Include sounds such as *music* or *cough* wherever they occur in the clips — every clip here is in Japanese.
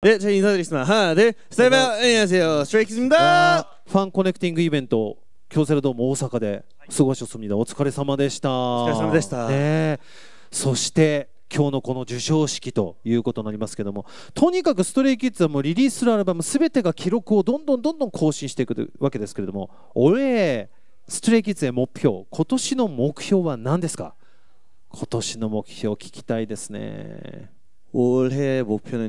ファンコネクティングイベント京セラドーム大阪で過ごしをすみだお疲れ様でしたお疲れ様でしたねそして今日のこの授賞式ということになりますけどもとにかくストレイキッズはもうリリースするアルバムすべてが記録をどんどんどんどん更新していくわけですけれどもおえストレイキッズへ目標今年の目標は何ですか今年の目標聞きたいですね俺、目標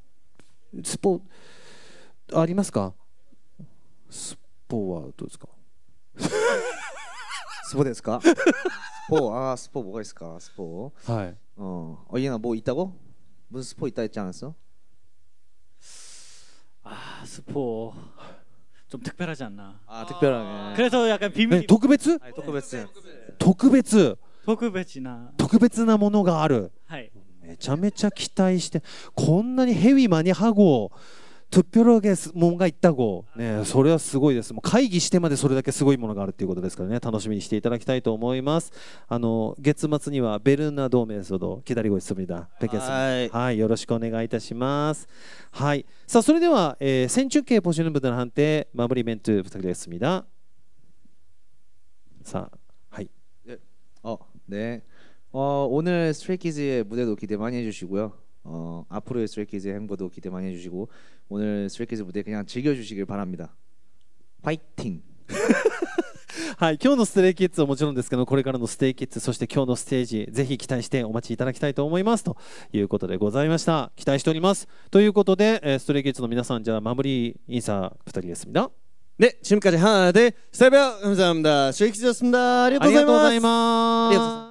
スポありますかスポはどうですか *laughs* スポですかスポあスポ僕ですかスポはい。うん。あ、いや、もういたご무스포있다했지않았어아스スポ。특별하지않나な。특별하게그래서약간비밀특별특별특별특별나특별ものがあるはいめちゃめちゃ期待してこんなにヘビマニハゴトゥッピョロゲスモンが言ったごねそれはすごいですもう会議してまでそれだけすごいものがあるということですからね楽しみにしていただきたいと思いますあの月末にはベルナドーメンソドキダリゴイスミダペケスはいよろしくお願いいたしますはいさあそれでは、えー、先中継ポジションブダの判定マブリメントゥブタクレスミダさあはいあね어오늘스트레이키즈의무대도기대많이해주시고요어앞으로의스트레이키즈의행보도기대많이해주시고오늘스트레이키즈무대그냥즐겨주시길바랍니다파이팅はい、*laughs* 今日のステレイキッズはもちろんですけどこれからのステイキッズそして今日のステージぜひ期待してお待ちいただきたいと思いますということでございました期待しておりますということで、えストレイキッズの皆さんじゃあマムリーインサー2人ですみなイ지금까지하나둘イ배감사합니다쇼익스였습니다감사합니다감사합니다